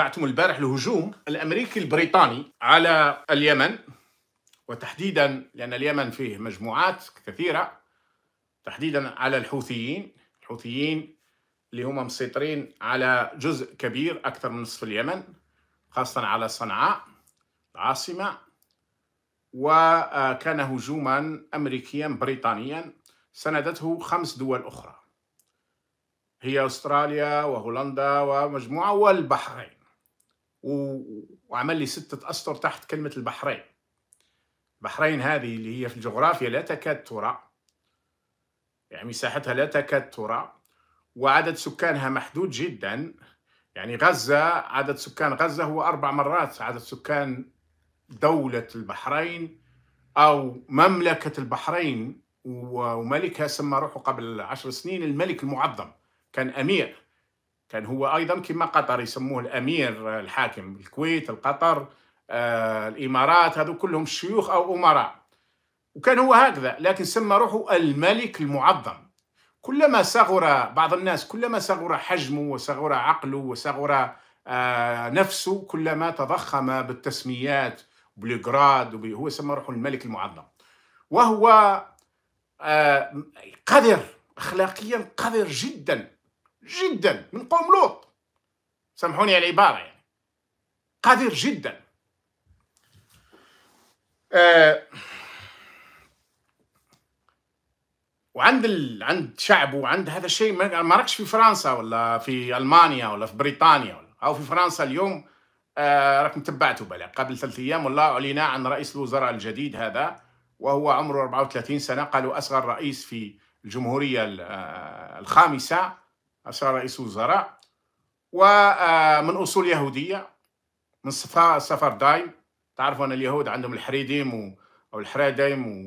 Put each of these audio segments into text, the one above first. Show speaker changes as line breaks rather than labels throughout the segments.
قرأتم البارح الهجوم الأمريكي البريطاني على اليمن وتحديدا لأن اليمن فيه مجموعات كثيرة تحديدا على الحوثيين الحوثيين اللي هم مسيطرين على جزء كبير أكثر من نصف اليمن خاصة على صنعاء العاصمة وكان هجوما أمريكيا بريطانيا سندته خمس دول أخرى هي أستراليا وهولندا ومجموعة والبحرين وعمل لي ستة أسطر تحت كلمة البحرين البحرين هذه اللي هي في الجغرافيا لا تكاد ترى يعني مساحتها لا تكاد ترى وعدد سكانها محدود جدا يعني غزة عدد سكان غزة هو أربع مرات عدد سكان دولة البحرين أو مملكة البحرين وملكها سمى روحه قبل عشر سنين الملك المعظم كان أمير كان هو ايضا كما قطر يسموه الامير آه، الحاكم الكويت القطر آه الامارات هذو كلهم شيوخ او امراء وكان هو هكذا لكن سمى روحه الملك المعظم كلما صغر بعض الناس كلما صغر حجمه وصغر عقله وصغر آه نفسه كلما تضخم بالتسميات بلغراد هو سمى روحه الملك المعظم وهو آه قذر اخلاقيا قذر جدا جدا من قوم لوط سامحوني على العبارة يعني قذر جدا آه وعند ال... عند شعبه وعند هذا الشيء ما راكش في فرنسا ولا في المانيا ولا في بريطانيا ولا او في فرنسا اليوم آه راكم تبعتوا بلا قبل ثلاث ايام والله اعلن عن رئيس الوزراء الجديد هذا وهو عمره 34 سنه قالوا اصغر رئيس في الجمهوريه آه، الخامسه أشار رئيس وزراء ومن آه، أصول يهودية من صفا دايم تعرفوا أن اليهود عندهم الحريديم او أو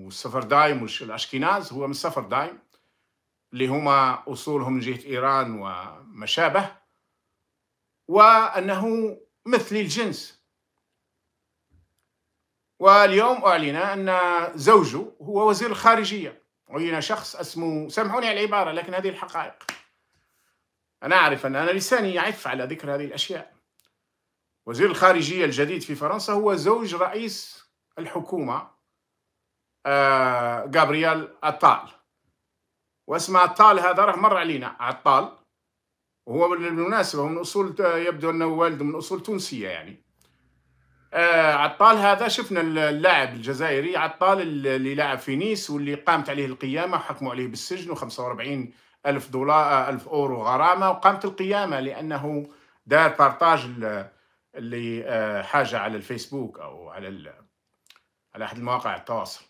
والسفر دايم والأشكيناز هو من سفر دايم اللي هما أصولهم من جهة إيران وما شابه وأنه مثلي الجنس واليوم أعلن أن زوجه هو وزير الخارجية عين شخص اسمه سامحوني على العبارة لكن هذه الحقائق أنا أعرف أن أنا لساني يعف على ذكر هذه الأشياء وزير الخارجية الجديد في فرنسا هو زوج رئيس الحكومة آه جابرييل أطال واسم أطال هذا راه مر علينا عطال وهو بالمناسبة من أصول يبدو أنه والده من أصول تونسية يعني آه، عطال هذا شفنا اللاعب الجزائري عطال اللي لعب في نيس واللي قامت عليه القيامه وحكموا عليه بالسجن و45 ألف دولار آه، ألف أورو غرامة وقامت القيامة لأنه دار بارتاج اللي آه، حاجة على الفيسبوك أو على على أحد المواقع التواصل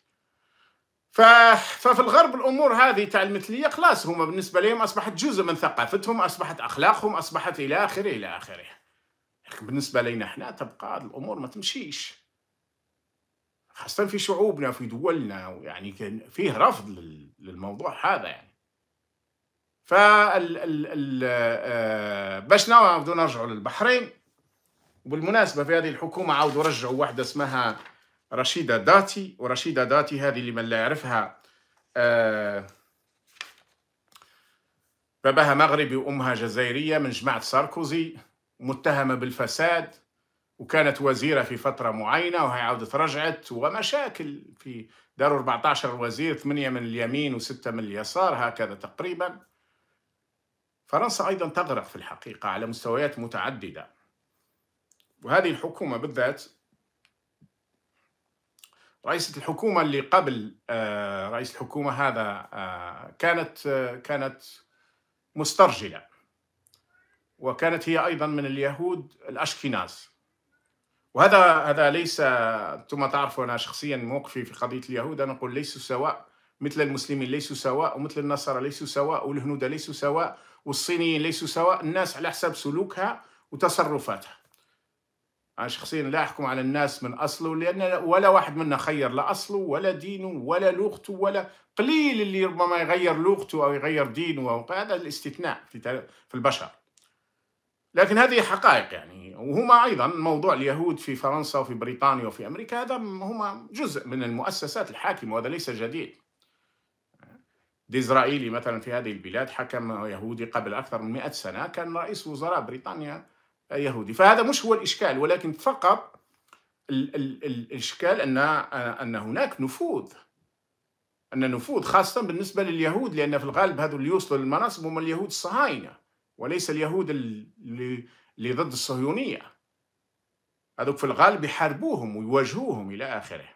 ففي الغرب الأمور هذه تاع المثلية خلاص هما بالنسبة لهم أصبحت جزء من ثقافتهم أصبحت أخلاقهم أصبحت إلى آخره إلى آخره بالنسبه لينا حنا تبقى هذه الامور ما تمشيش خاصه في شعوبنا في دولنا يعني كان فيه رفض للموضوع هذا يعني ف آه، باش نرجعوا للبحرين وبالمناسبه في هذه الحكومه عاودوا رجعوا واحده اسمها رشيده داتي ورشيده داتي هذه اللي من لا يعرفها آه، باباها مغربي وامها جزائريه من جماعه ساركوزي متهمة بالفساد وكانت وزيرة في فترة معينة وهي عودة رجعت ومشاكل في داروا 14 وزير ثمانية من اليمين وستة من اليسار هكذا تقريبا فرنسا أيضا تغرق في الحقيقة على مستويات متعددة وهذه الحكومة بالذات رئيسة الحكومة اللي قبل آه، رئيس الحكومة هذا آه، كانت آه، كانت مسترجلة وكانت هي ايضا من اليهود الاشكناز وهذا هذا ليس ثم تعرفوا انا شخصيا موقفي في قضيه اليهود انا نقول ليسوا سواء مثل المسلمين ليسوا سواء ومثل النصارى ليسوا سواء والهنود ليسوا سواء والصينيين ليسوا سواء الناس على حسب سلوكها وتصرفاتها أنا شخصيا لا أحكم على الناس من أصله لأن ولا واحد منا خير لا أصله ولا دينه ولا لغته ولا قليل اللي ربما يغير لغته أو يغير دينه هذا الاستثناء في البشر لكن هذه حقائق يعني وهما ايضا موضوع اليهود في فرنسا وفي بريطانيا وفي امريكا هذا هما جزء من المؤسسات الحاكمه وهذا ليس جديد. ديزرائيلي مثلا في هذه البلاد حكم يهودي قبل اكثر من 100 سنه كان رئيس وزراء بريطانيا يهودي فهذا مش هو الاشكال ولكن فقط ال ال الاشكال ان ان هناك نفوذ ان نفوذ خاصه بالنسبه لليهود لان في الغالب هذو اللي يوصلوا للمناصب هم اليهود الصهاينه وليس اليهود اللي ضد الصهيونية هذوك في الغالب يحاربوهم ويواجهوهم إلى آخره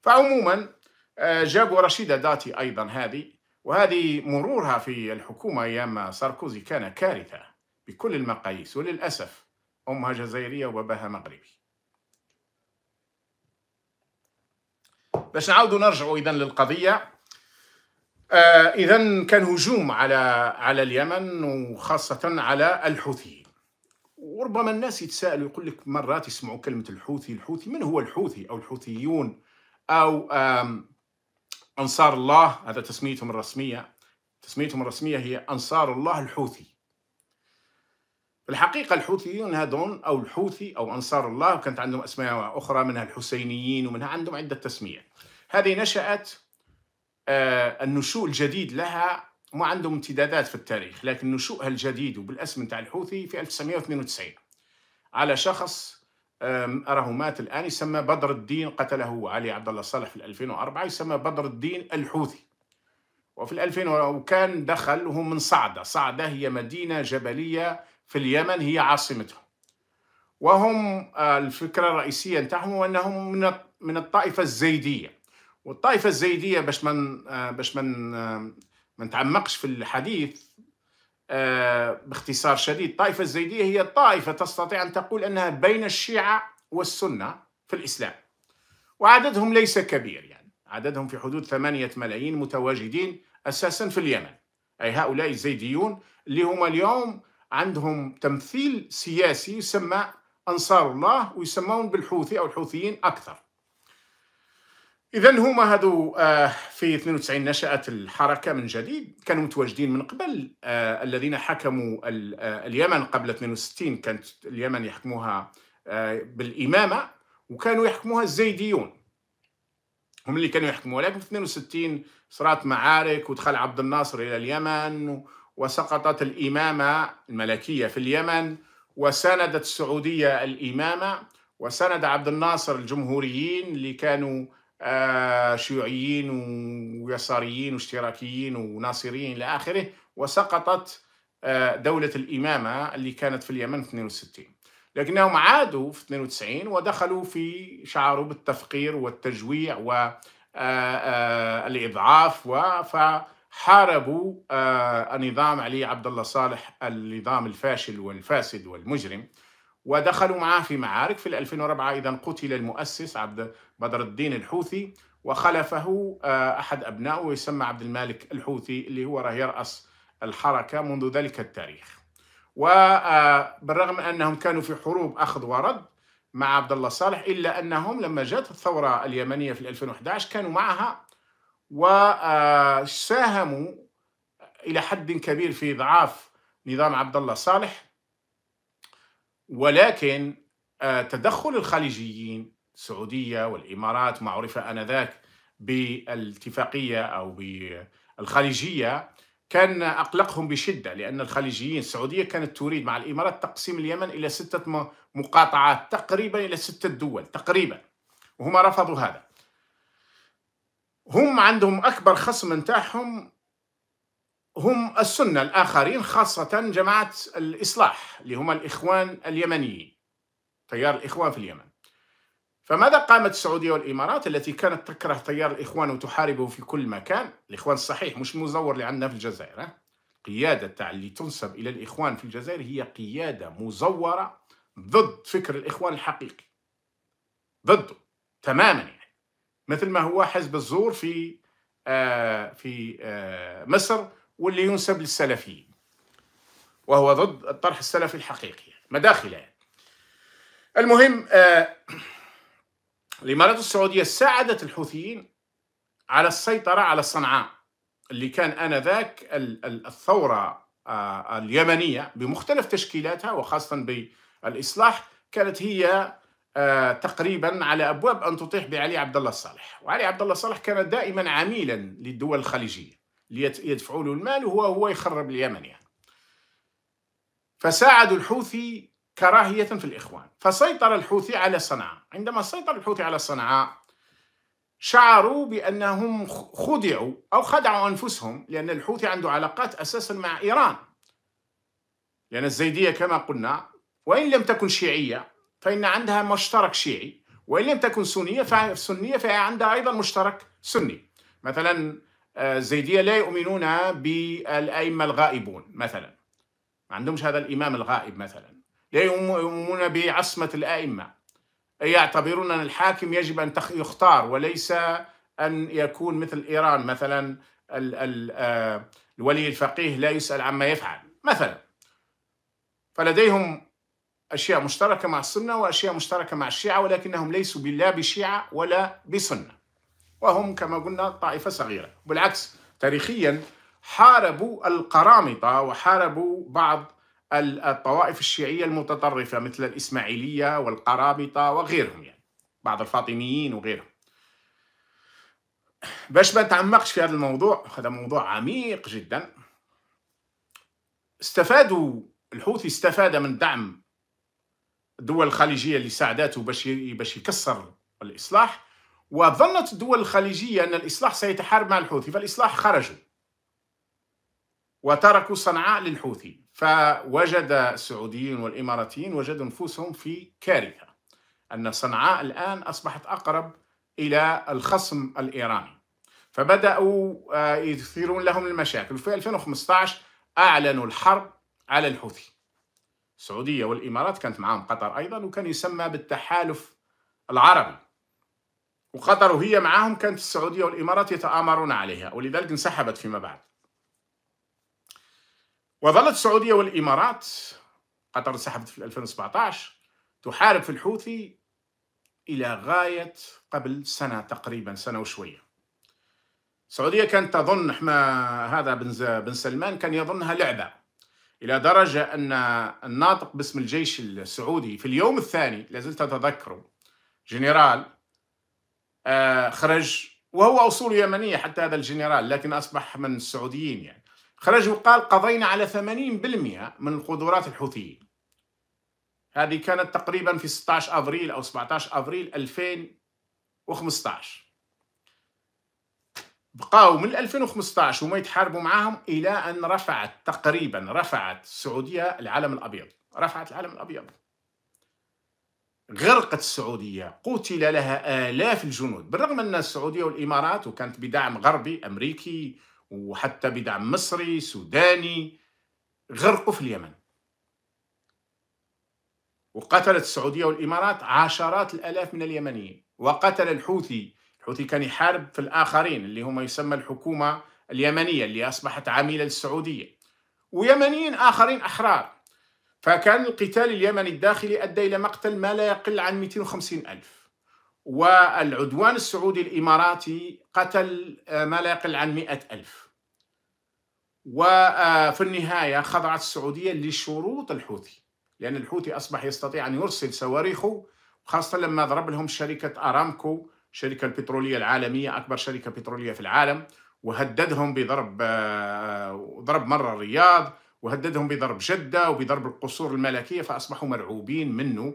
فعموما آه، جابوا رشيدة داتي أيضا هذه وهذه مرورها في الحكومة أيام ساركوزي كان كارثة بكل المقاييس وللأسف أمها جزائرية وباباها مغربي باش نعود نرجع إذا للقضية آه، إذا كان هجوم على على اليمن وخاصة على الحوثيين وربما الناس يتساءلوا يقول لك مرات يسمعوا كلمة الحوثي الحوثي من هو الحوثي أو الحوثيون أو أنصار الله هذا تسميتهم الرسمية تسميتهم الرسمية هي أنصار الله الحوثي الحقيقة الحوثيون هذون أو الحوثي أو أنصار الله وكانت عندهم أسماء أخرى منها الحسينيين ومنها عندهم عدة تسميات هذه نشأت آه، النشوء الجديد لها ما عندهم امتدادات في التاريخ لكن نشوءها الجديد وبالاسم نتاع الحوثي في 1992 على شخص أراه مات الآن يسمى بدر الدين قتله علي عبد الله صالح في 2004 يسمى بدر الدين الحوثي وفي 2000 وكان دخل وهو من صعدة صعدة هي مدينة جبلية في اليمن هي عاصمتهم وهم آه، الفكرة الرئيسية نتاعهم أنهم من الطائفة الزيدية والطائفه الزيديه باش من آه، باش من آه، ما نتعمقش في الحديث آه، باختصار شديد الطائفه الزيديه هي طائفه تستطيع ان تقول انها بين الشيعه والسنه في الاسلام وعددهم ليس كبير يعني عددهم في حدود ثمانية ملايين متواجدين أساسا في اليمن أي هؤلاء الزيديون اللي هما اليوم عندهم تمثيل سياسي يسمى أنصار الله ويسمون بالحوثي أو الحوثيين أكثر اذا هما هذو آه، في 92 نشات الحركه من جديد كانوا متواجدين من قبل آه، الذين حكموا آه، اليمن قبل 62 كانت اليمن يحكموها بالامامه وكانوا يحكموها الزيديون هم اللي كانوا يحكموها لكن في 62 صارت معارك ودخل عبد الناصر الى اليمن وسقطت الامامه الملكيه في اليمن وساندت السعوديه الامامه وسند عبد الناصر الجمهوريين اللي كانوا آه، شيوعيين ويساريين واشتراكيين وناصريين إلى آخره وسقطت آه، دولة الإمامة اللي كانت في اليمن في 62 لكنهم عادوا في 92 ودخلوا في شعروا بالتفقير والتجويع والإضعاف آه، فحاربوا نظام علي عبد الله صالح النظام الفاشل والفاسد والمجرم ودخلوا معه في معارك في 2004 إذا قتل المؤسس عبد بدر الدين الحوثي وخلفه آه، احد ابنائه يسمى عبد المالك الحوثي اللي هو راه يراس الحركه منذ ذلك التاريخ. وبالرغم آه، انهم كانوا في حروب اخذ ورد مع عبد الله صالح الا انهم لما جاءت الثوره اليمنيه في 2011 كانوا معها وساهموا آه، الى حد كبير في اضعاف نظام عبد الله صالح ولكن آه، تدخل الخليجيين السعودية والإمارات معرفة آنذاك بالاتفاقية أو بالخليجية كان أقلقهم بشدة لأن الخليجيين السعودية كانت تريد مع الإمارات تقسيم اليمن إلى ستة مقاطعات تقريبا إلى ستة دول تقريبا وهم رفضوا هذا هم عندهم أكبر خصم نتاعهم هم السنة الآخرين خاصة جماعة الإصلاح اللي هم الإخوان اليمنيين تيار الإخوان في اليمن فماذا قامت السعودية والإمارات التي كانت تكره تيار الإخوان وتحاربه في كل مكان الإخوان الصحيح مش مزور اللي عندنا في الجزائر قيادة تاع اللي تنسب إلى الإخوان في الجزائر هي قيادة مزورة ضد فكر الإخوان الحقيقي ضده تماما يعني مثل ما هو حزب الزور في آه في آه مصر واللي ينسب للسلفيين وهو ضد الطرح السلفي الحقيقي مداخله يعني. المهم آه الامارات السعوديه ساعدت الحوثيين على السيطره على صنعاء اللي كان انذاك الثوره آه اليمنيه بمختلف تشكيلاتها وخاصه بالاصلاح كانت هي آه تقريبا على ابواب ان تطيح بعلي عبد الله الصالح، وعلي عبد الله الصالح كان دائما عميلا للدول الخليجيه. ليدفعوا له المال وهو هو يخرب اليمن يعني فساعدوا الحوثي كراهية في الإخوان فسيطر الحوثي على صنعاء عندما سيطر الحوثي على صنعاء شعروا بأنهم خدعوا أو خدعوا أنفسهم لأن الحوثي عنده علاقات أساسا مع إيران لأن الزيدية كما قلنا وإن لم تكن شيعية فإن عندها مشترك شيعي وإن لم تكن سنية فسنية فهي عندها أيضا مشترك سني مثلا الزيديه آه، لا يؤمنون بالائمه الغائبون مثلا ما عندهمش هذا الامام الغائب مثلا لا يؤمنون بعصمه الائمه يعتبرون ان الحاكم يجب ان يختار وليس ان يكون مثل ايران مثلا ال ال آه، الولي الفقيه لا يسال عما يفعل مثلا فلديهم اشياء مشتركه مع السنه واشياء مشتركه مع الشيعه ولكنهم ليسوا لا بشيعه ولا بسنه وهم كما قلنا طائفة صغيرة بالعكس تاريخيا حاربوا القرامطة وحاربوا بعض الطوائف الشيعية المتطرفة مثل الإسماعيلية والقرامطة وغيرهم يعني بعض الفاطميين وغيرهم باش ما نتعمقش في هذا الموضوع هذا موضوع عميق جدا استفادوا الحوثي استفاد من دعم الدول الخليجية اللي ساعدته باش باش يكسر الإصلاح وظنت الدول الخليجية أن الإصلاح سيتحارب مع الحوثي فالإصلاح خرجوا وتركوا صنعاء للحوثي فوجد السعوديين والإماراتيين وجدوا أنفسهم في كارثة أن صنعاء الآن أصبحت أقرب إلى الخصم الإيراني فبدأوا آه، يثيرون لهم المشاكل في 2015 أعلنوا الحرب على الحوثي السعودية والإمارات كانت معهم قطر أيضا وكان يسمى بالتحالف العربي وقطر وهي معاهم كانت السعودية والإمارات يتآمرون عليها ولذلك انسحبت فيما بعد وظلت السعودية والإمارات قطر انسحبت في 2017 تحارب في الحوثي إلى غاية قبل سنة تقريبا سنة وشوية السعودية كانت تظن ما هذا بن سلمان كان يظنها لعبة إلى درجة أن الناطق باسم الجيش السعودي في اليوم الثاني لازلت أتذكره جنرال آه، خرج وهو أصول يمنية حتى هذا الجنرال لكن أصبح من السعوديين يعني خرج وقال قضينا على 80% من القدرات الحوثيين هذه كانت تقريبا في 16 أبريل أو 17 أبريل 2015 بقاو من 2015 وما يتحاربوا معاهم إلى أن رفعت تقريبا رفعت السعودية العلم الأبيض رفعت العلم الأبيض غرقت السعودية قتل لها آلاف الجنود بالرغم أن السعودية والإمارات وكانت بدعم غربي أمريكي وحتى بدعم مصري سوداني غرقوا في اليمن وقتلت السعودية والإمارات عشرات الآلاف من اليمنيين وقتل الحوثي الحوثي كان يحارب في الآخرين اللي هما يسمى الحكومة اليمنية اللي أصبحت عميلة للسعودية ويمنيين آخرين أحرار فكان القتال اليمني الداخلي أدى إلى مقتل ما لا يقل عن 250 ألف والعدوان السعودي الإماراتي قتل آه، ما لا يقل عن 100 ألف وفي النهاية خضعت السعودية لشروط الحوثي لأن الحوثي أصبح يستطيع أن يرسل صواريخه خاصة لما ضرب لهم شركة أرامكو الشركة البترولية العالمية أكبر شركة بترولية في العالم وهددهم بضرب آه، ضرب مرة الرياض وهددهم بضرب جدة وبضرب القصور الملكية فأصبحوا مرعوبين منه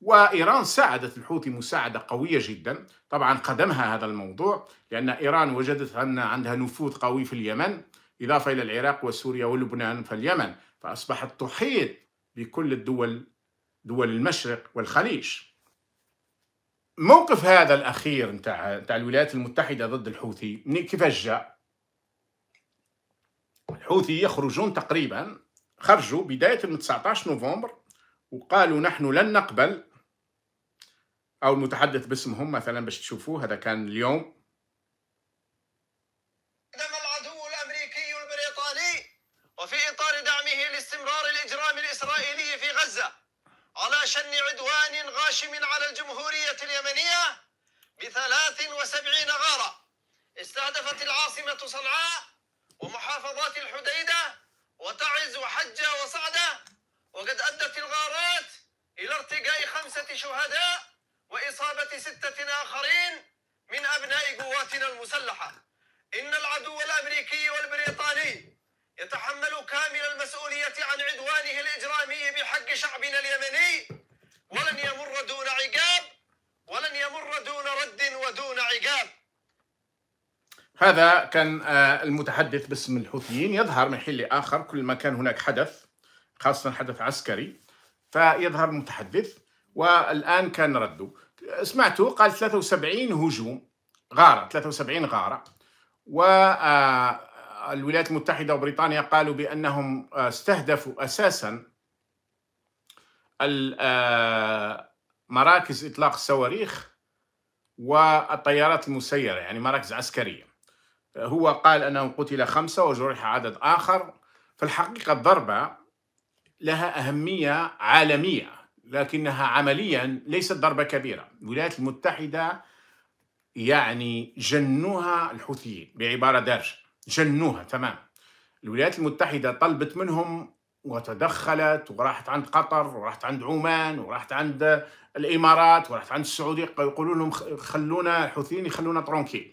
وإيران ساعدت الحوثي مساعدة قوية جدا طبعا قدمها هذا الموضوع لأن إيران وجدت أن عندها نفوذ قوي في اليمن إضافة إلى العراق وسوريا ولبنان فاليمن فأصبحت تحيط بكل الدول دول المشرق والخليج موقف هذا الأخير نتاع الولايات المتحدة ضد الحوثي كيفاش جاء الحوثي يخرجون تقريبا خرجوا بداية من 19 نوفمبر وقالوا نحن لن نقبل أو المتحدث باسمهم مثلا باش تشوفوه هذا كان اليوم دعم العدو الأمريكي البريطاني وفي إطار دعمه لاستمرار الإجرام الإسرائيلي في غزة على شن عدوان غاشم على الجمهورية اليمنية بثلاث وسبعين غارة استهدفت العاصمة صنعاء ومحافظات الحديدة وتعز وحجة وصعدة وقد أدت الغارات إلى ارتقاء خمسة شهداء وإصابة ستة آخرين من أبناء قواتنا المسلحة إن العدو الأمريكي والبريطاني يتحمل كامل المسؤولية عن عدوانه الإجرامي بحق شعبنا اليمني ولن يمر دون عقاب ولن يمر دون رد ودون عقاب هذا كان آه، المتحدث باسم الحوثيين يظهر من حين لآخر كل ما كان هناك حدث خاصة حدث عسكري فيظهر المتحدث والآن كان رده سمعته قال 73 هجوم غارة 73 غارة والولايات آه، المتحدة وبريطانيا قالوا بأنهم آه، استهدفوا أساساً مراكز إطلاق الصواريخ والطيارات المسيرة يعني مراكز عسكرية هو قال أنه قتل خمسة وجرح عدد آخر في الحقيقة الضربة لها أهمية عالمية لكنها عمليا ليست ضربة كبيرة الولايات المتحدة يعني جنوها الحوثيين بعبارة دارجة جنوها تمام الولايات المتحدة طلبت منهم وتدخلت وراحت عند قطر وراحت عند عمان وراحت عند الإمارات وراحت عند السعودية يقولوا لهم خلونا الحوثيين يخلونا ترونكيل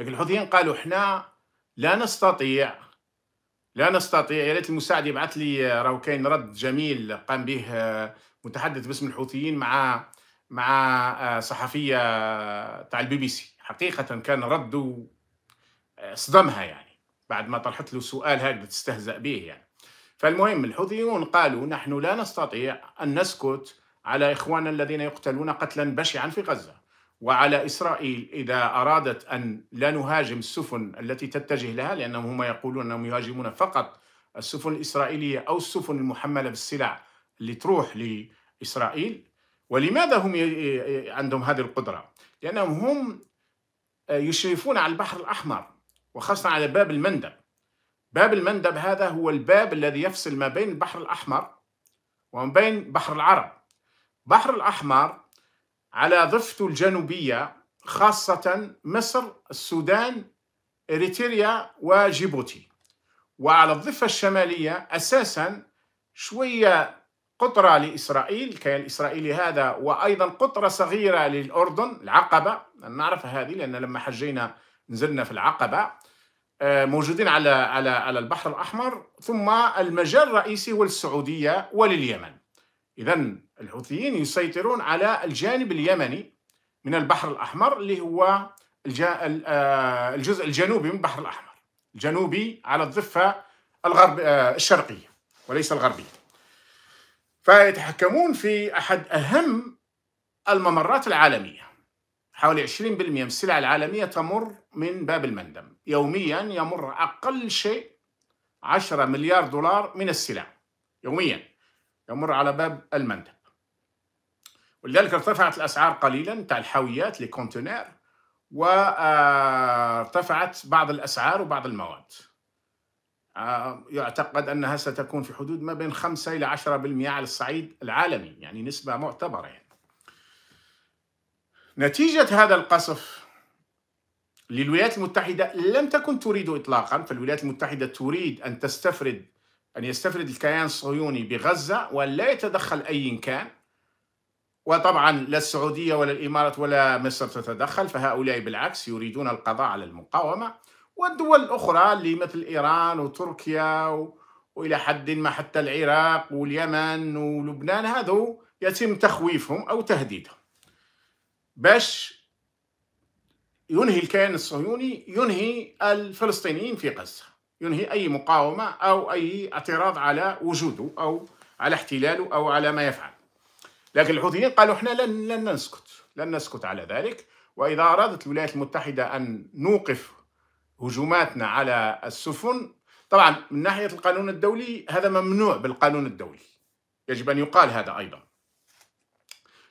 لكن الحوثيين قالوا احنا لا نستطيع لا نستطيع يا ريت المساعد يبعث لي راهو كاين رد جميل قام به آه، متحدث باسم الحوثيين مع مع آه، صحفيه آه، تاع البي بي سي حقيقه كان رده صدمها يعني بعد ما طرحت له سؤال هكذا تستهزأ به يعني فالمهم الحوثيون قالوا نحن لا نستطيع ان نسكت على اخواننا الذين يقتلون قتلا بشعا في غزه وعلى إسرائيل إذا أرادت أن لا نهاجم السفن التي تتجه لها لأنهم هم يقولون أنهم يهاجمون فقط السفن الإسرائيلية أو السفن المحملة بالسلع اللي تروح لإسرائيل ولماذا هم عندهم هذه القدرة؟ لأنهم هم يشرفون على البحر الأحمر وخاصة على باب المندب باب المندب هذا هو الباب الذي يفصل ما بين البحر الأحمر وما بين بحر العرب بحر الأحمر على ضفته الجنوبية خاصة مصر السودان إريتريا وجيبوتي وعلى الضفة الشمالية أساسا شوية قطرة لإسرائيل الإسرائيلي هذا وأيضا قطرة صغيرة للأردن العقبة نعرف هذه لأن لما حجينا نزلنا في العقبة آه، موجودين على على على البحر الأحمر ثم المجال الرئيسي هو للسعودية ولليمن إذا الحوثيين يسيطرون على الجانب اليمني من البحر الأحمر اللي هو آه، الجزء الجنوبي من البحر الأحمر الجنوبي على الضفة الغرب آه، الشرقية وليس الغربية فيتحكمون في أحد أهم الممرات العالمية حوالي 20% من السلع العالمية تمر من باب المندم يوميا يمر أقل شيء 10 مليار دولار من السلع يوميا يمر على باب المندب ولذلك ارتفعت الأسعار قليلا تاع الحاويات لكونتينير وارتفعت آه، بعض الأسعار وبعض المواد آه، يعتقد أنها ستكون في حدود ما بين 5 إلى 10% على الصعيد العالمي يعني نسبة معتبرة يعني. نتيجة هذا القصف للولايات المتحدة لم تكن تريد إطلاقا فالولايات المتحدة تريد أن تستفرد أن يستفرد الكيان الصهيوني بغزة وأن لا يتدخل أي كان وطبعا لا السعودية ولا الإمارات ولا مصر تتدخل فهؤلاء بالعكس يريدون القضاء على المقاومة والدول الأخرى اللي مثل إيران وتركيا و... وإلى حد ما حتى العراق واليمن ولبنان هذو يتم تخويفهم أو تهديدهم باش ينهي الكيان الصهيوني ينهي الفلسطينيين في غزة ينهي أي مقاومة أو أي اعتراض على وجوده أو على احتلاله أو على ما يفعل لكن الحوثيين قالوا احنا لن, لن نسكت لن نسكت على ذلك وإذا أرادت الولايات المتحدة أن نوقف هجوماتنا على السفن طبعا من ناحية القانون الدولي هذا ممنوع بالقانون الدولي يجب أن يقال هذا أيضا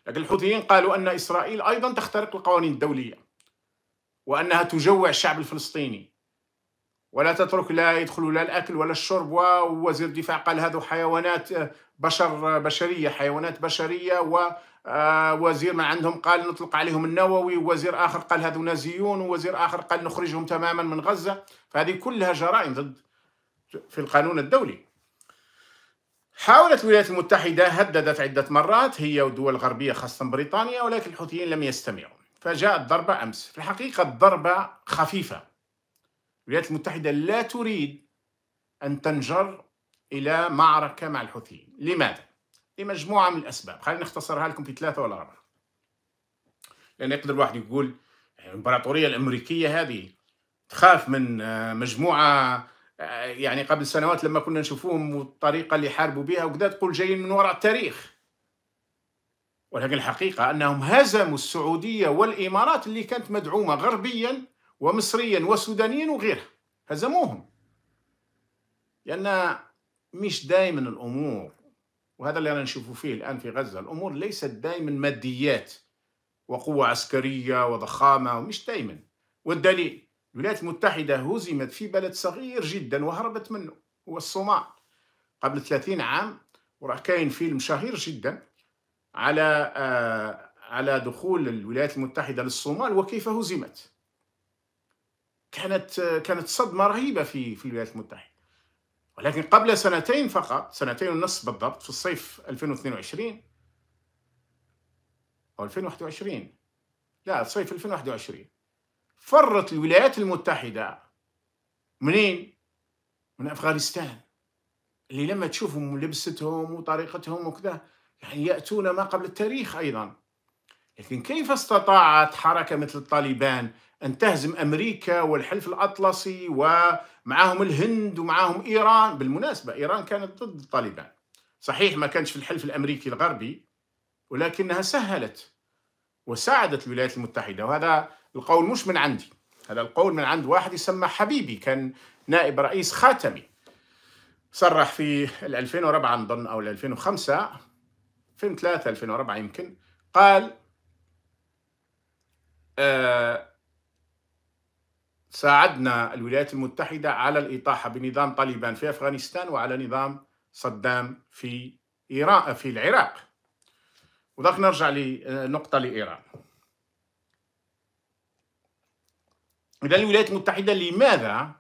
لكن الحوثيين قالوا أن إسرائيل أيضا تخترق القوانين الدولية وأنها تجوع الشعب الفلسطيني ولا تترك لا يدخل لا الاكل ولا الشرب ووزير الدفاع قال هذو حيوانات آه، بشر آه، بشريه حيوانات بشريه و آه، وزير عندهم قال نطلق عليهم النووي ووزير اخر قال هذو نازيون ووزير اخر قال نخرجهم تماما من غزه فهذه كلها جرائم ضد في القانون الدولي حاولت الولايات المتحده هددت عده مرات هي والدول الغربيه خاصه بريطانيا ولكن الحوثيين لم يستمعوا فجاءت ضربه امس في الحقيقه الضربه خفيفه الولايات المتحدة لا تريد أن تنجر إلى معركة مع الحوثيين لماذا؟ لمجموعة من الأسباب خلينا نختصرها لكم في ثلاثة ولا أربعة لأن يقدر الواحد يقول الإمبراطورية الأمريكية هذه تخاف من آه، مجموعة آه، يعني قبل سنوات لما كنا نشوفوهم والطريقة اللي حاربوا بها وكذا تقول جايين من وراء التاريخ ولكن الحقيقة أنهم هزموا السعودية والإمارات اللي كانت مدعومة غربيا ومصريا وسودانيا وغيرها هزموهم لأن مش دائما الأمور وهذا اللي أنا نشوفه فيه الآن في غزة الأمور ليست دائما ماديات وقوة عسكرية وضخامة ومش دائما والدليل الولايات المتحدة هزمت في بلد صغير جدا وهربت منه هو الصومال قبل 30 عام وراه كاين فيلم شهير جدا على آه على دخول الولايات المتحدة للصومال وكيف هزمت كانت كانت صدمه رهيبه في في الولايات المتحده ولكن قبل سنتين فقط سنتين ونصف بالضبط في الصيف 2022 او 2021 لا صيف 2021 فرت الولايات المتحده منين؟ من افغانستان اللي لما تشوفهم لبستهم وطريقتهم وكذا يعني ياتون ما قبل التاريخ ايضا لكن كيف استطاعت حركه مثل الطالبان أن تهزم أمريكا والحلف الأطلسي ومعاهم الهند ومعاهم إيران بالمناسبة إيران كانت ضد الطالبان صحيح ما كانش في الحلف الأمريكي الغربي ولكنها سهلت وساعدت الولايات المتحدة وهذا القول مش من عندي هذا القول من عند واحد يسمى حبيبي كان نائب رئيس خاتمي صرح في 2004 نظن أو 2005 2003 2004 يمكن قال آه ساعدنا الولايات المتحدة على الإطاحة بنظام طالبان في أفغانستان وعلى نظام صدام في إيران في العراق وذاك نرجع لنقطة لإيران إذا الولايات المتحدة لماذا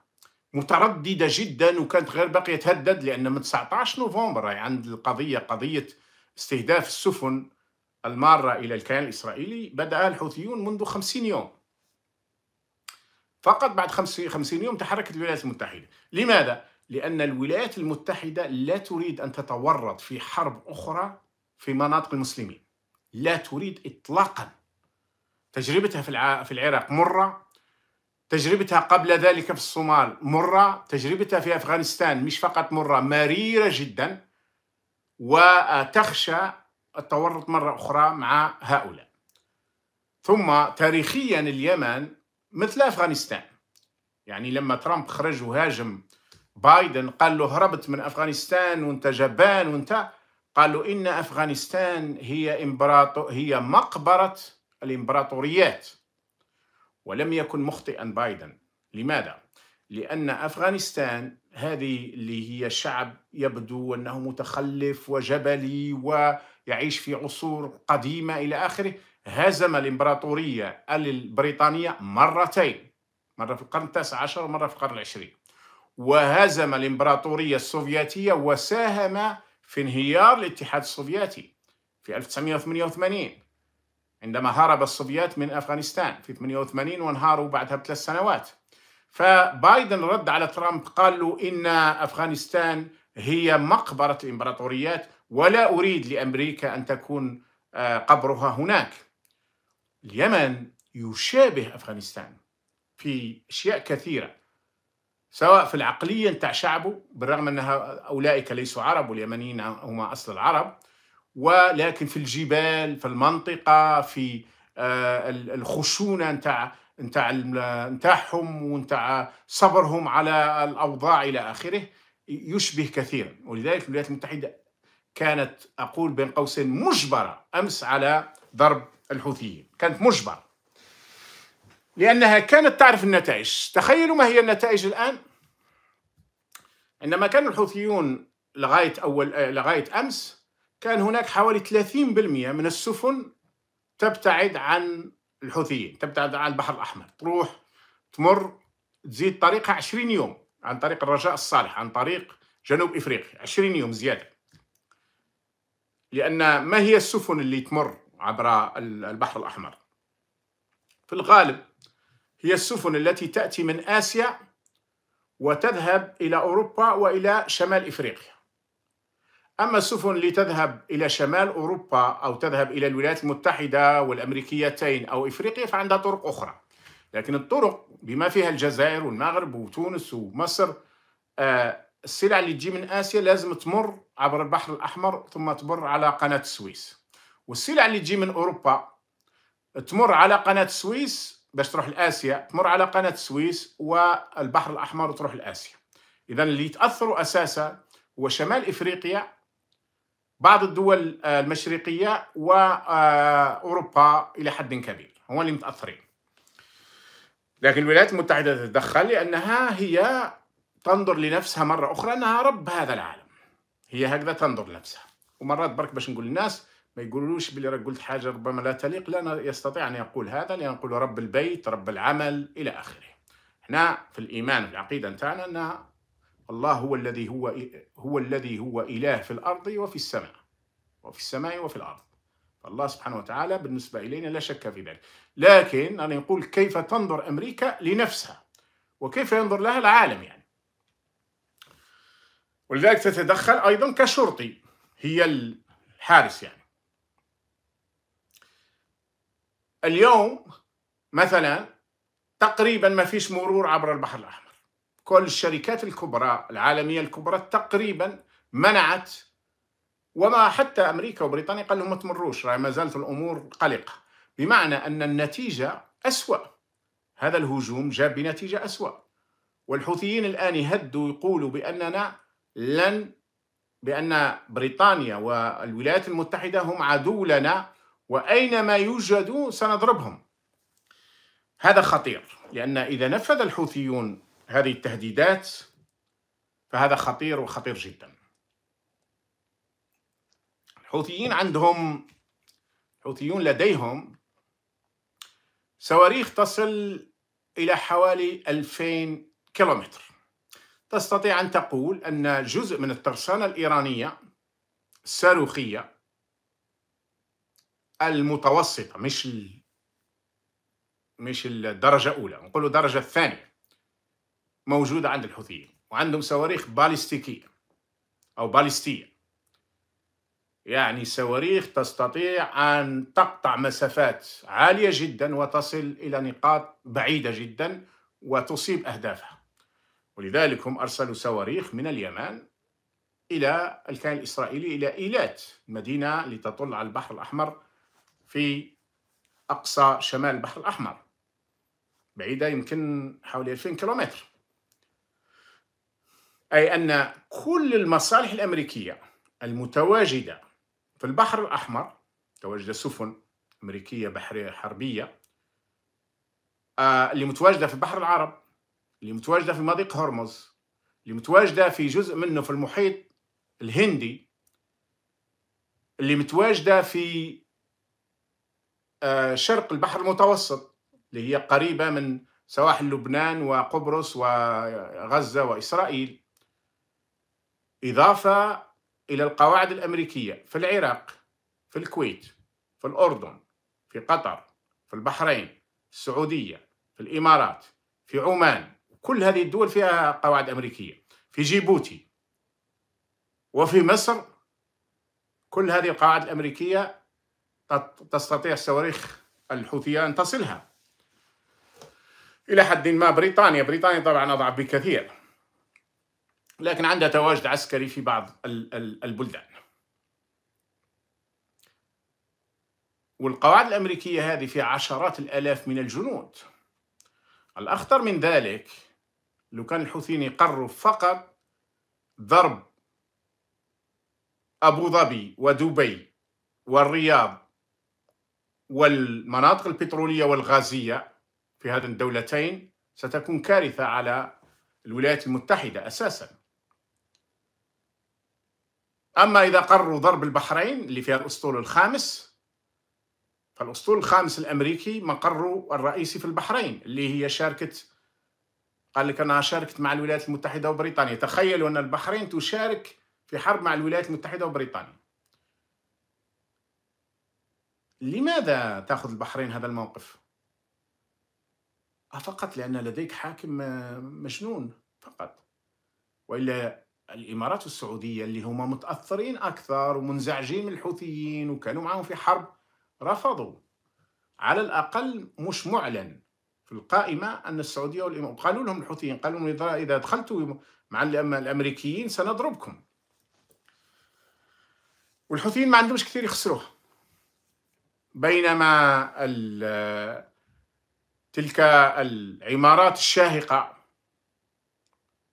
مترددة جدا وكانت غير باقية تهدد لأن من 19 نوفمبر يعني عند القضية قضية استهداف السفن المارة إلى الكيان الإسرائيلي بدأ الحوثيون منذ 50 يوم فقط بعد 50 يوم تحركت الولايات المتحدة لماذا؟ لأن الولايات المتحدة لا تريد أن تتورط في حرب أخرى في مناطق المسلمين لا تريد إطلاقا تجربتها في العراق مرة تجربتها قبل ذلك في الصومال مرة تجربتها في أفغانستان مش فقط مرة مريرة جدا وتخشى التورط مرة أخرى مع هؤلاء ثم تاريخيا اليمن مثل افغانستان يعني لما ترامب خرج وهاجم بايدن قال له هربت من افغانستان وانت جبان وانت قال له ان افغانستان هي امبراطور هي مقبره الامبراطوريات ولم يكن مخطئا بايدن لماذا لان افغانستان هذه اللي هي شعب يبدو انه متخلف وجبلي ويعيش في عصور قديمه الى اخره هزم الإمبراطورية البريطانية مرتين مرة في القرن التاسع عشر ومرة في القرن العشرين وهزم الإمبراطورية السوفيتية وساهم في انهيار الاتحاد السوفيتي في 1988 عندما هرب السوفيات من أفغانستان في 88 وانهاروا بعدها بثلاث سنوات فبايدن رد على ترامب قال له إن أفغانستان هي مقبرة الإمبراطوريات ولا أريد لأمريكا أن تكون آه، قبرها هناك اليمن يشابه أفغانستان في أشياء كثيرة سواء في العقلية نتاع شعبه بالرغم أنها أولئك ليسوا عرب واليمنيين هم أصل العرب ولكن في الجبال في المنطقة في آه، الخشونة نتاع نتاع نتاعهم ونتاع صبرهم على الأوضاع إلى آخره يشبه كثيرا ولذلك الولايات المتحدة كانت أقول بين قوسين مجبرة أمس على ضرب الحوثيين كانت مجبرة لأنها كانت تعرف النتائج تخيلوا ما هي النتائج الآن عندما كان الحوثيون لغاية أول لغاية أمس كان هناك حوالي 30% من السفن تبتعد عن الحوثيين تبتعد عن البحر الأحمر تروح تمر تزيد طريقها 20 يوم عن طريق الرجاء الصالح عن طريق جنوب إفريقيا 20 يوم زيادة لأن ما هي السفن اللي تمر عبر البحر الأحمر في الغالب هي السفن التي تأتي من آسيا وتذهب إلى أوروبا وإلى شمال إفريقيا أما السفن اللي تذهب إلى شمال أوروبا أو تذهب إلى الولايات المتحدة والأمريكيتين أو إفريقيا فعندها طرق أخرى لكن الطرق بما فيها الجزائر والمغرب وتونس ومصر آه، السلع اللي تجي من آسيا لازم تمر عبر البحر الأحمر ثم تمر على قناة السويس والسلع يعني اللي تجي من اوروبا تمر على قناه السويس باش تروح لاسيا تمر على قناه السويس والبحر الاحمر وتروح لاسيا اذا اللي يتاثروا اساسا هو شمال افريقيا بعض الدول آه، المشرقيه واوروبا آه، الى حد كبير هم اللي متاثرين لكن الولايات المتحده تتدخل لانها هي تنظر لنفسها مره اخرى انها رب هذا العالم هي هكذا تنظر لنفسها ومرات برك باش نقول للناس ما يقولوش بلي راك قلت حاجه ربما لا تليق لا يستطيع ان يقول هذا لان يقول رب البيت رب العمل الى اخره هنا في الايمان في العقيده نتاعنا ان الله هو الذي هو هو الذي هو اله في الارض وفي السماء وفي السماء وفي الارض فالله سبحانه وتعالى بالنسبه الينا لا شك في ذلك لكن انا نقول كيف تنظر امريكا لنفسها وكيف ينظر لها العالم يعني ولذلك تتدخل ايضا كشرطي هي الحارس يعني اليوم مثلا تقريبا ما فيش مرور عبر البحر الأحمر كل الشركات الكبرى العالمية الكبرى تقريبا منعت وما حتى أمريكا وبريطانيا قال لهم ما تمروش ما زالت الأمور قلقة بمعنى أن النتيجة أسوأ هذا الهجوم جاء بنتيجة أسوأ والحوثيين الآن يهدوا يقولوا بأننا لن بأن بريطانيا والولايات المتحدة هم عدو لنا وأينما يوجدوا سنضربهم هذا خطير لأن إذا نفذ الحوثيون هذه التهديدات فهذا خطير وخطير جدا الحوثيين عندهم الحوثيون لديهم صواريخ تصل إلى حوالي 2000 كيلومتر تستطيع أن تقول أن جزء من الترسانة الإيرانية الصاروخية المتوسطه مش ال... مش الدرجه الاولى نقولوا الدرجه الثانيه موجوده عند الحوثيين وعندهم صواريخ باليستيكيه او باليستيه يعني صواريخ تستطيع ان تقطع مسافات عاليه جدا وتصل الى نقاط بعيده جدا وتصيب اهدافها ولذلك هم ارسلوا صواريخ من اليمن الى الكيان الاسرائيلي الى ايلات مدينه لتطل على البحر الاحمر في أقصى شمال البحر الأحمر بعيدة يمكن حوالي 2000 كيلومتر أي أن كل المصالح الأمريكية المتواجدة في البحر الأحمر تواجد سفن أمريكية بحرية حربية آه، اللي متواجدة في البحر العرب اللي متواجدة في مضيق هرمز اللي متواجدة في جزء منه في المحيط الهندي اللي متواجدة في آه، شرق البحر المتوسط اللي هي قريبة من سواحل لبنان وقبرص وغزة وإسرائيل إضافة إلى القواعد الأمريكية في العراق في الكويت في الأردن في قطر في البحرين في السعودية في الإمارات في عمان كل هذه الدول فيها قواعد أمريكية في جيبوتي وفي مصر كل هذه القواعد الأمريكية تستطيع الصواريخ الحوثية أن تصلها إلى حد ما بريطانيا بريطانيا طبعا أضعف بكثير لكن عندها تواجد عسكري في بعض البلدان والقواعد الأمريكية هذه فيها عشرات الآلاف من الجنود الأخطر من ذلك لو كان الحوثيين يقروا فقط ضرب أبو ظبي ودبي والرياض والمناطق البترولية والغازية في هذين الدولتين ستكون كارثة على الولايات المتحدة أساسا أما إذا قرروا ضرب البحرين اللي فيها الأسطول الخامس فالأسطول الخامس الأمريكي مقره الرئيسي في البحرين اللي هي شاركة قال لك أنها شاركت مع الولايات المتحدة وبريطانيا تخيلوا أن البحرين تشارك في حرب مع الولايات المتحدة وبريطانيا لماذا تأخذ البحرين هذا الموقف؟ آه، فقط لأن لديك حاكم آه، مجنون فقط وإلا الإمارات والسعودية اللي هما متأثرين أكثر ومنزعجين من الحوثيين وكانوا معاهم في حرب رفضوا على الأقل مش معلن في القائمة أن السعودية والإمارات قالوا لهم الحوثيين قالوا لهم إذا دخلتوا مع الأمريكيين سنضربكم والحوثيين ما عندهمش كثير يخسروه بينما تلك العمارات الشاهقة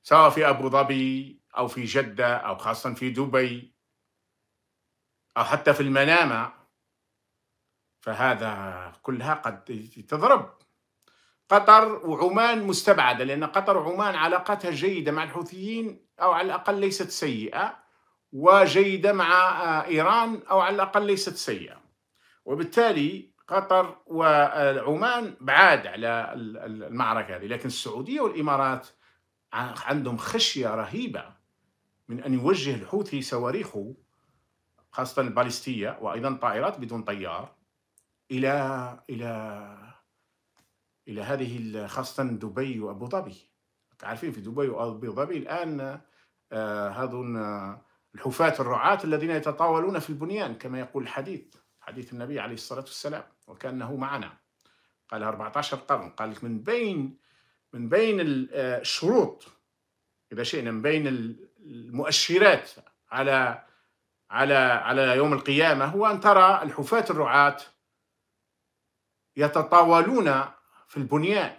سواء في أبو ظبي أو في جدة أو خاصة في دبي أو حتى في المنامة فهذا كلها قد تضرب قطر وعمان مستبعدة لأن قطر وعمان علاقتها جيدة مع الحوثيين أو على الأقل ليست سيئة وجيدة مع آه، إيران أو على الأقل ليست سيئة وبالتالي قطر وعمان بعاد على المعركة هذه لكن السعودية والإمارات عندهم خشية رهيبة من أن يوجه الحوثي صواريخه خاصة البالستية وأيضا طائرات بدون طيار إلى إلى إلى هذه خاصة دبي وأبو ظبي عارفين في دبي وأبو ظبي الآن آه، هذون الحفاة الرعاة الذين يتطاولون في البنيان كما يقول الحديث حديث النبي عليه الصلاة والسلام وكأنه معنا قال 14 قرن قال لك من بين من بين آه، الشروط إذا شئنا من بين المؤشرات على على على يوم القيامة هو أن ترى الحفاة الرعاة يتطاولون في البنيان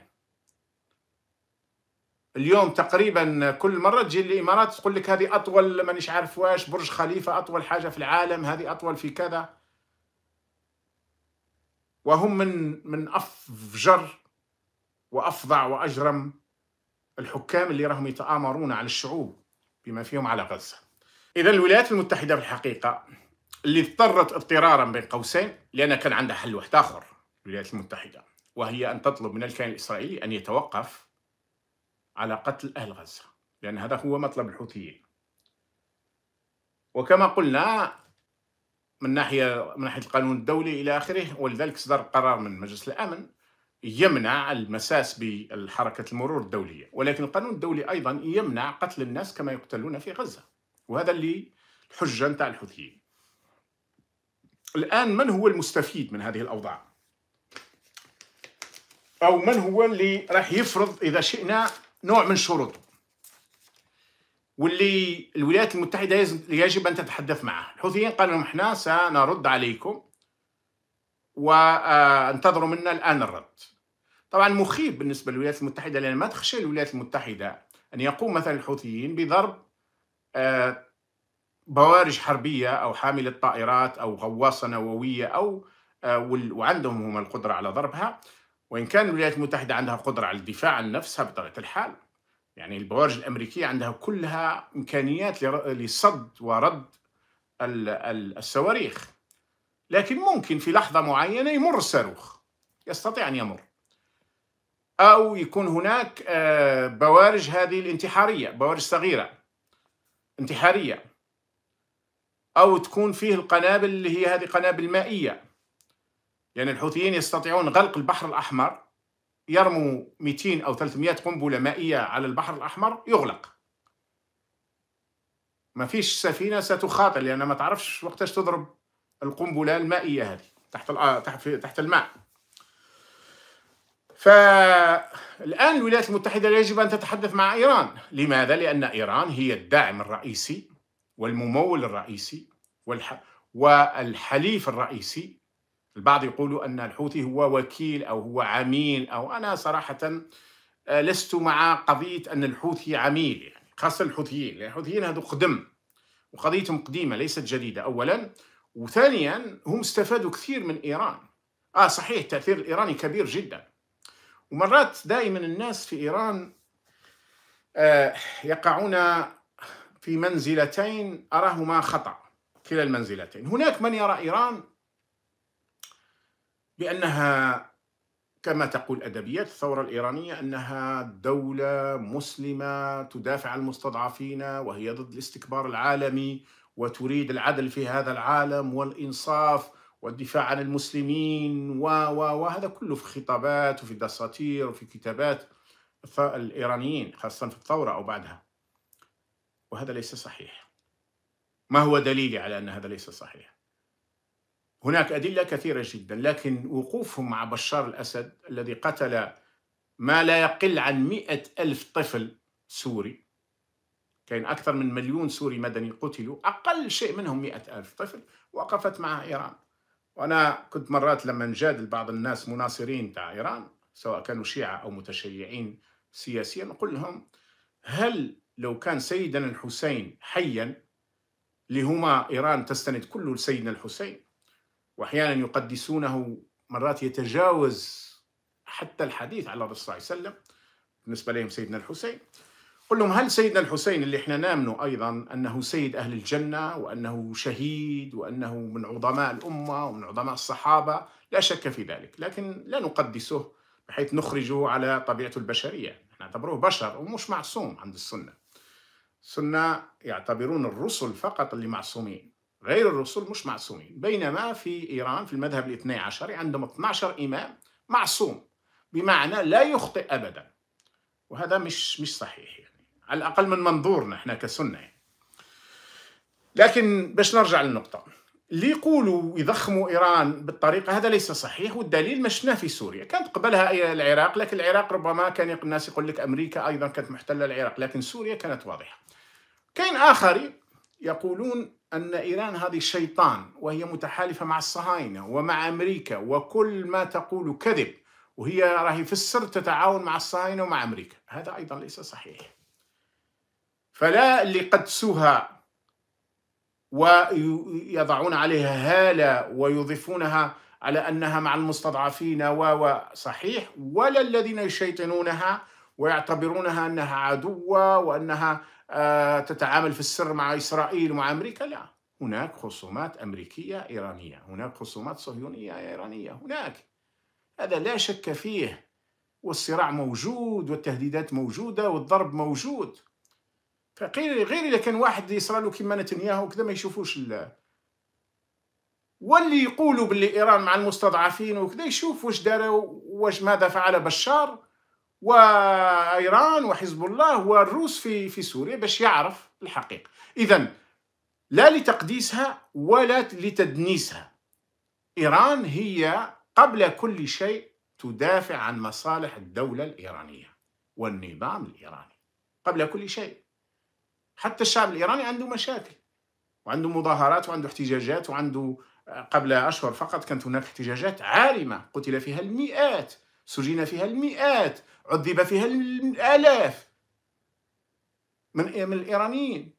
اليوم تقريبا كل مره تجي الامارات تقول لك هذه اطول مانيش عارف واش برج خليفه اطول حاجه في العالم هذه اطول في كذا وهم من من افجر وافظع واجرم الحكام اللي راهم يتآمرون على الشعوب بما فيهم على غزه. اذا الولايات المتحده في الحقيقه اللي اضطرت اضطرارا بين قوسين لان كان عندها حل واحد اخر الولايات المتحده وهي ان تطلب من الكيان الاسرائيلي ان يتوقف على قتل اهل غزه لان هذا هو مطلب الحوثيين. وكما قلنا من ناحيه من ناحيه القانون الدولي الى اخره ولذلك صدر قرار من مجلس الامن يمنع المساس بالحركه المرور الدوليه ولكن القانون الدولي ايضا يمنع قتل الناس كما يقتلون في غزه وهذا اللي الحجه نتاع الحوثيين الان من هو المستفيد من هذه الاوضاع او من هو اللي راح يفرض اذا شئنا نوع من شروطه واللي الولايات المتحدة يجب أن تتحدث معه الحوثيين قالوا لهم إحنا سنرد عليكم وانتظروا منا الآن الرد طبعا مخيف بالنسبة للولايات المتحدة لأن ما تخشى الولايات المتحدة أن يقوم مثلا الحوثيين بضرب آه، بوارج حربية أو حاملة طائرات أو غواصة نووية أو آه، وعندهم هم القدرة على ضربها وإن كان الولايات المتحدة عندها قدرة على الدفاع عن نفسها بطبيعة الحال يعني البوارج الامريكيه عندها كلها امكانيات لصد ورد الصواريخ لكن ممكن في لحظه معينه يمر الصاروخ يستطيع ان يمر او يكون هناك آه، بوارج هذه الانتحاريه بوارج صغيره انتحاريه او تكون فيه القنابل اللي هي هذه قنابل مائيه لان يعني الحوثيين يستطيعون غلق البحر الاحمر يرموا 200 أو 300 قنبلة مائية على البحر الأحمر يغلق ما فيش سفينة ستخاطر لأن ما تعرفش وقتاش تضرب القنبلة المائية هذه تحت تحت الماء فالآن الولايات المتحدة يجب أن تتحدث مع إيران لماذا؟ لأن إيران هي الداعم الرئيسي والممول الرئيسي والح... والحليف الرئيسي البعض يقول أن الحوثي هو وكيل أو هو عميل أو أنا صراحة آه، لست مع قضية أن الحوثي عميل يعني خاصة الحوثيين لأن الحوثيين هذو قدم وقضيتهم قديمة ليست جديدة أولا وثانيا هم استفادوا كثير من إيران آه صحيح التأثير الإيراني كبير جدا ومرات دائما الناس في إيران آه، يقعون في منزلتين أراهما خطأ كلا المنزلتين هناك من يرى إيران بأنها كما تقول أدبيات الثورة الإيرانية أنها دولة مسلمة تدافع عن المستضعفين وهي ضد الاستكبار العالمي وتريد العدل في هذا العالم والإنصاف والدفاع عن المسلمين و و وهذا كله في خطابات وفي دساتير وفي كتابات الإيرانيين خاصة في الثورة أو بعدها وهذا ليس صحيح ما هو دليلي على أن هذا ليس صحيح هناك أدلة كثيرة جدا لكن وقوفهم مع بشار الأسد الذي قتل ما لا يقل عن مئة ألف طفل سوري كان أكثر من مليون سوري مدني قتلوا أقل شيء منهم مئة ألف طفل وقفت مع إيران وأنا كنت مرات لما نجادل بعض الناس مناصرين تاع إيران سواء كانوا شيعة أو متشيعين سياسيا نقول لهم هل لو كان سيدنا الحسين حيا لهما إيران تستند كله لسيدنا الحسين واحيانا يقدسونه مرات يتجاوز حتى الحديث على الرسول صلى الله عليه وسلم بالنسبه لهم سيدنا الحسين قل لهم هل سيدنا الحسين اللي احنا نامنه ايضا انه سيد اهل الجنه وانه شهيد وانه من عظماء الامه ومن عظماء الصحابه لا شك في ذلك لكن لا نقدسه بحيث نخرجه على طبيعته البشريه نعتبروه بشر ومش معصوم عند السنه السنه يعتبرون الرسل فقط اللي معصومين غير الرسل مش معصومين بينما في إيران في المذهب الاثني عشري عندهم 12 إمام معصوم بمعنى لا يخطئ أبدا وهذا مش مش صحيح يعني على الأقل من منظورنا احنا كسنة يعني. لكن باش نرجع للنقطة اللي يقولوا يضخموا ايران بالطريقه هذا ليس صحيح والدليل ما شفناه في سوريا كانت قبلها العراق لكن العراق ربما كان الناس يقول لك امريكا ايضا كانت محتله العراق لكن سوريا كانت واضحه كاين اخر يقولون أن إيران هذه شيطان وهي متحالفة مع الصهاينة ومع أمريكا وكل ما تقول كذب وهي راهي في السر تتعاون مع الصهاينة ومع أمريكا هذا أيضا ليس صحيح فلا اللي قدسوها ويضعون عليها هالة ويضيفونها على أنها مع المستضعفين و صحيح ولا الذين يشيطنونها ويعتبرونها أنها عدوة وأنها آه، تتعامل في السر مع إسرائيل ومع أمريكا لا هناك خصومات أمريكية إيرانية هناك خصومات صهيونية إيرانية هناك هذا لا شك فيه والصراع موجود والتهديدات موجودة والضرب موجود فغير غير إذا كان واحد يصرالو كيما نتنياهو كذا ما يشوفوش واللي يقولوا باللي إيران مع المستضعفين وكذا يشوف واش دار واش ماذا فعل بشار وايران وحزب الله والروس في في سوريا باش يعرف الحقيقه اذا لا لتقديسها ولا لتدنيسها ايران هي قبل كل شيء تدافع عن مصالح الدوله الايرانيه والنظام الايراني قبل كل شيء حتى الشعب الايراني عنده مشاكل وعنده مظاهرات وعنده احتجاجات وعنده آه، قبل اشهر فقط كانت هناك احتجاجات عارمه قتل فيها المئات سجن فيها المئات عذب فيها الآلاف من إيه؟ من الإيرانيين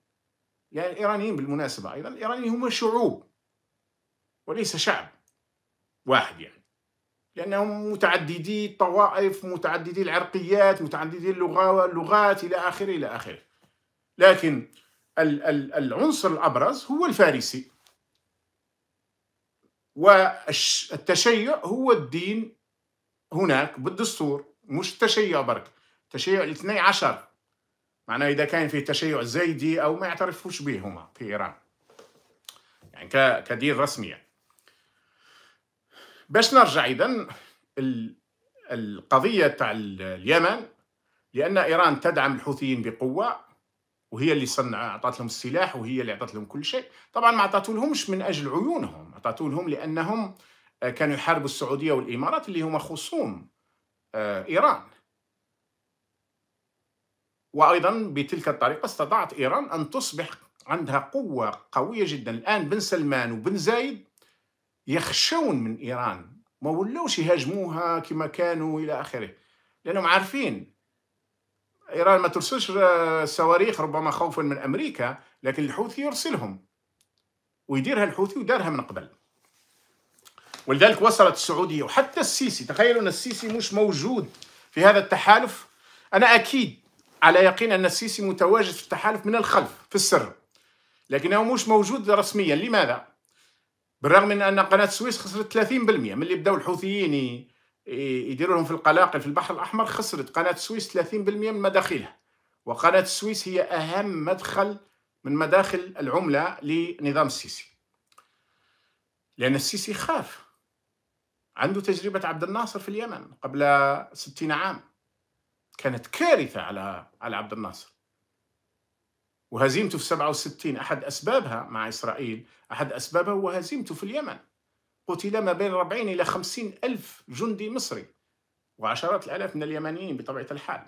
يعني الإيرانيين بالمناسبة أيضا الإيرانيين هم شعوب وليس شعب واحد يعني لأنهم متعددي الطوائف متعددي العرقيات متعددي واللغات إلى آخره إلى آخره لكن العنصر الأبرز هو الفارسي والتشيع هو الدين هناك بالدستور مش تشيع برك تشيع الاثني عشر معناه إذا كان في تشيع زيدي أو ما يعترفوش به هما في إيران يعني كدين رسمية باش نرجع إذا القضية تاع اليمن لأن إيران تدعم الحوثيين بقوة وهي اللي صنع اعطت لهم السلاح وهي اللي اعطت لهم كل شيء طبعا ما اعطتولهمش من اجل عيونهم اعطتولهم لانهم كانوا يحاربوا السعوديه والامارات اللي هما خصوم آه، إيران وأيضا بتلك الطريقة استطاعت إيران أن تصبح عندها قوة قوية جدا الآن بن سلمان وبن زايد يخشون من إيران ما ولوش يهاجموها كما كانوا إلى آخره لأنهم عارفين إيران ما ترسلش آه، صواريخ ربما خوفا من أمريكا لكن الحوثي يرسلهم ويديرها الحوثي ودارها من قبل ولذلك وصلت السعودية وحتى السيسي تخيلوا أن السيسي مش موجود في هذا التحالف أنا أكيد على يقين أن السيسي متواجد في التحالف من الخلف في السر لكنه مش موجود رسميا لماذا؟ بالرغم من أن قناة السويس خسرت 30% من اللي بدأوا الحوثيين يديروا لهم في القلاقل في البحر الأحمر خسرت قناة السويس 30% من مداخلها وقناة السويس هي أهم مدخل من مداخل العملة لنظام السيسي لأن السيسي خاف عنده تجربة عبد الناصر في اليمن قبل 60 عام كانت كارثة على على عبد الناصر وهزيمته في 67 أحد أسبابها مع إسرائيل أحد أسبابها هو هزيمته في اليمن قتل ما بين 40 إلى 50 ألف جندي مصري وعشرات الآلاف من اليمنيين بطبيعة الحال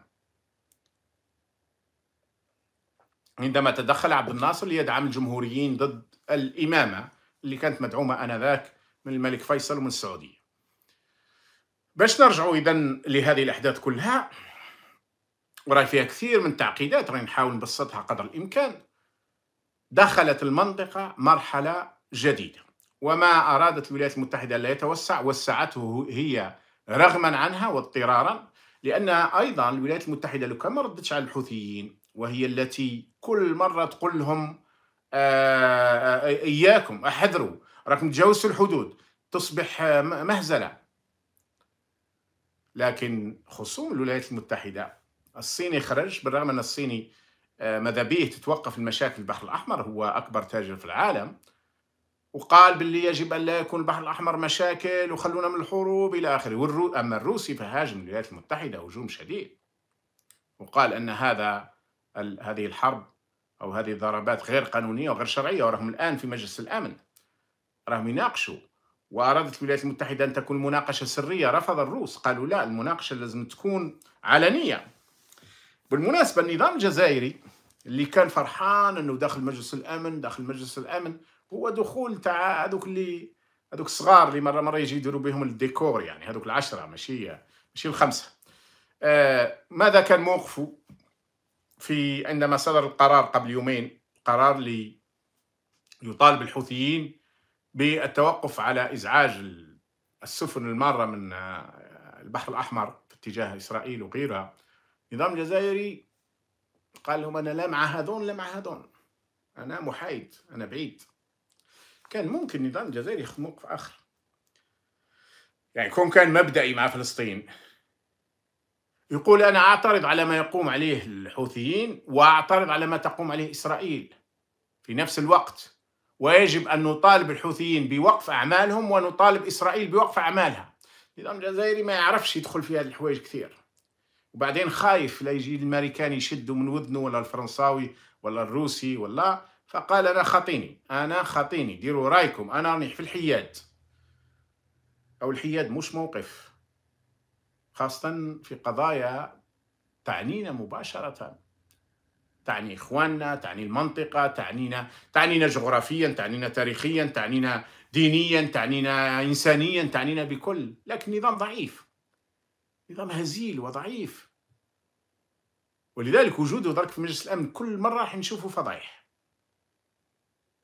عندما تدخل عبد الناصر ليدعم الجمهوريين ضد الإمامة اللي كانت مدعومة آنذاك من الملك فيصل ومن السعودية باش نرجعوا اذا لهذه الاحداث كلها وراي فيها كثير من التعقيدات راني نحاول نبسطها قدر الامكان دخلت المنطقه مرحله جديده وما ارادت الولايات المتحده لا يتوسع وسعته هي رغما عنها واضطرارا لان ايضا الولايات المتحده لو كان ما ردتش على الحوثيين وهي التي كل مره تقول لهم آه، آه، اياكم احذروا راكم تجاوزوا الحدود تصبح مهزله لكن خصوم الولايات المتحدة الصيني خرج بالرغم أن الصيني آه، ماذا به تتوقف المشاكل البحر الأحمر هو أكبر تاجر في العالم وقال باللي يجب أن لا يكون البحر الأحمر مشاكل وخلونا من الحروب إلى آخره والرو... أما الروسي فهاجم الولايات المتحدة هجوم شديد وقال أن هذا ال... هذه الحرب أو هذه الضربات غير قانونية وغير شرعية ورغم الآن في مجلس الأمن راهم يناقشوا وأرادت الولايات المتحدة أن تكون مناقشة سرية رفض الروس قالوا لا المناقشة لازم تكون علنية بالمناسبة النظام الجزائري اللي كان فرحان أنه داخل مجلس الأمن داخل مجلس الأمن هو دخول تاع هذوك اللي هذوك الصغار اللي مرة مرة يجي يديروا بهم الديكور يعني هذوك العشرة ماشي ماشي الخمسة آه ماذا كان موقفه في عندما صدر القرار قبل يومين قرار يطالب الحوثيين بالتوقف على إزعاج السفن المارة من آه، البحر الأحمر اتجاه إسرائيل وغيرها النظام الجزائري قال لهم أنا لا مع هذون لا مع هذون أنا محايد أنا بعيد كان ممكن النظام الجزائري ياخذ موقف آخر يعني كون كان مبدئي مع فلسطين يقول أنا أعترض على ما يقوم عليه الحوثيين وأعترض على ما تقوم عليه إسرائيل في نفس الوقت ويجب أن نطالب الحوثيين بوقف أعمالهم ونطالب إسرائيل بوقف أعمالها النظام الجزائري ما يعرفش يدخل في هذه الحوايج كثير وبعدين خايف لا يجي الامريكاني يشده من وذنه ولا الفرنساوي ولا الروسي ولا فقال انا خاطيني انا خاطيني ديروا رايكم انا راني في الحياد او الحياد مش موقف خاصه في قضايا تعنينا مباشره تعني إخواننا تعني المنطقة تعنينا تعنينا جغرافيا تعنينا تاريخيا تعنينا دينيا تعنينا إنسانيا تعنينا بكل لكن نظام ضعيف نظام هزيل وضعيف ولذلك وجوده درك في مجلس الأمن كل مرة راح نشوفه فضايح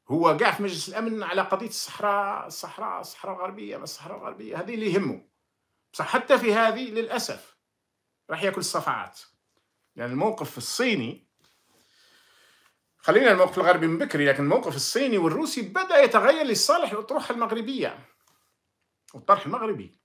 هو قاع في مجلس الأمن على قضية الصحراء الصحراء الصحراء الغربية ما الصحراء الغربية هذه اللي يهمه بصح حتى في هذه للأسف راح ياكل الصفعات لأن يعني الموقف الصيني خلينا الموقف الغربي من بكري لكن الموقف الصيني والروسي بدا يتغير لصالح الاطروحه المغربيه والطرح المغربي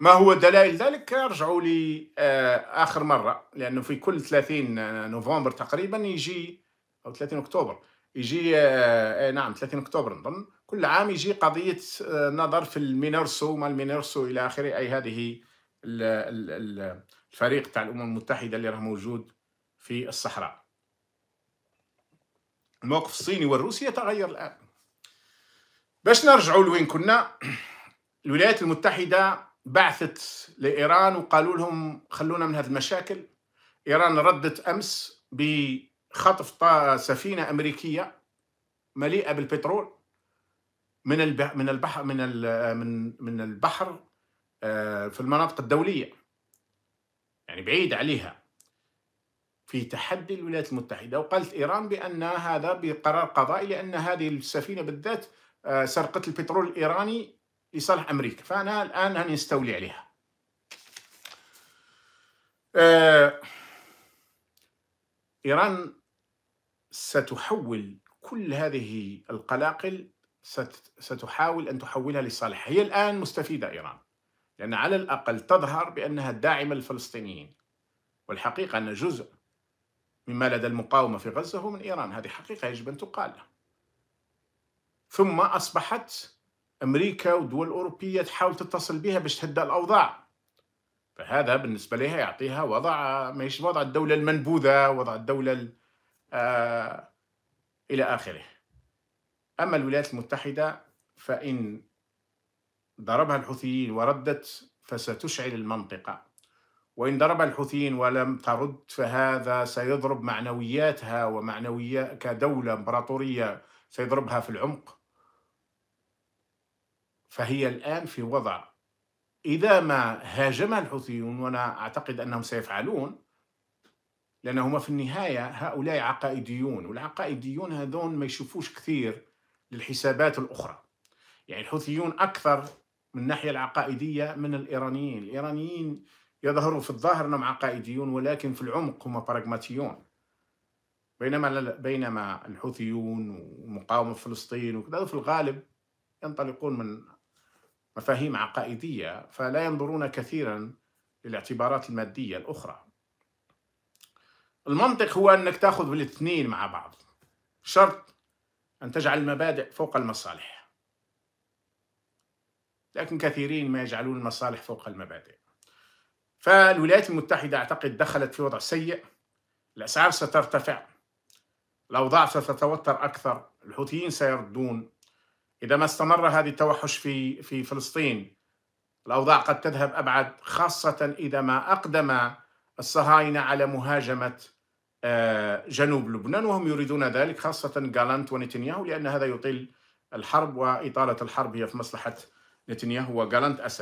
ما هو دلائل ذلك ارجعوا لي آه، اخر مره لانه في كل 30 آه، نوفمبر تقريبا يجي او 30 اكتوبر يجي آه, آه، نعم 30 اكتوبر نظن كل عام يجي قضيه نظر في المينرسو ما المينرسو الى اخره اي هذه الفريق تاع الامم المتحده اللي راه موجود في الصحراء الموقف الصيني والروسي يتغير الآن باش نرجعوا لوين كنا الولايات المتحدة بعثت لإيران وقالوا لهم خلونا من هذه المشاكل إيران ردت أمس بخطف سفينة أمريكية مليئة بالبترول من البحر من البحر من من من البحر آه، في المناطق الدولية يعني بعيد عليها في تحدي الولايات المتحدة وقالت إيران بأن هذا بقرار قضائي لأن هذه السفينة بالذات آه، سرقت البترول الإيراني لصالح أمريكا فأنا الآن هنستولي عليها آه، إيران ستحول كل هذه القلاقل ستحاول أن تحولها لصالحها هي الآن مستفيدة إيران لأن على الأقل تظهر بأنها داعمة للفلسطينيين والحقيقة أن جزء مما لدى المقاومة في غزة هو من إيران هذه حقيقة يجب أن تقال ثم أصبحت أمريكا والدول الأوروبية تحاول تتصل بها باش تهدى الأوضاع فهذا بالنسبة لها يعطيها وضع ماهيش وضع الدولة المنبوذة وضع الدولة آه إلى آخره أما الولايات المتحدة فإن ضربها الحوثيين وردت فستشعل المنطقة وإن ضرب الحوثيين ولم ترد فهذا سيضرب معنوياتها ومعنويات كدولة إمبراطورية سيضربها في العمق فهي الآن في وضع إذا ما هاجمها الحوثيون وأنا أعتقد أنهم سيفعلون لأنهما في النهاية هؤلاء عقائديون والعقائديون هذون ما يشوفوش كثير للحسابات الأخرى يعني الحوثيون أكثر من الناحية العقائدية من الإيرانيين الإيرانيين يظهروا في الظاهر أنهم عقائديون ولكن في العمق هم براغماتيون بينما بينما الحوثيون ومقاومة فلسطين وكذا في الغالب ينطلقون من مفاهيم عقائدية فلا ينظرون كثيرا للاعتبارات المادية الأخرى المنطق هو أنك تأخذ بالاثنين مع بعض شرط أن تجعل المبادئ فوق المصالح لكن كثيرين ما يجعلون المصالح فوق المبادئ فالولايات المتحدة أعتقد دخلت في وضع سيء الأسعار سترتفع الأوضاع ستتوتر أكثر الحوثيين سيردون إذا ما استمر هذه التوحش في في فلسطين الأوضاع قد تذهب أبعد خاصة إذا ما أقدم الصهاينة على مهاجمة آه، جنوب لبنان وهم يريدون ذلك خاصة جالانت ونتنياهو لأن هذا يطيل الحرب وإطالة الحرب هي في مصلحة نتنياهو وجالانت أسد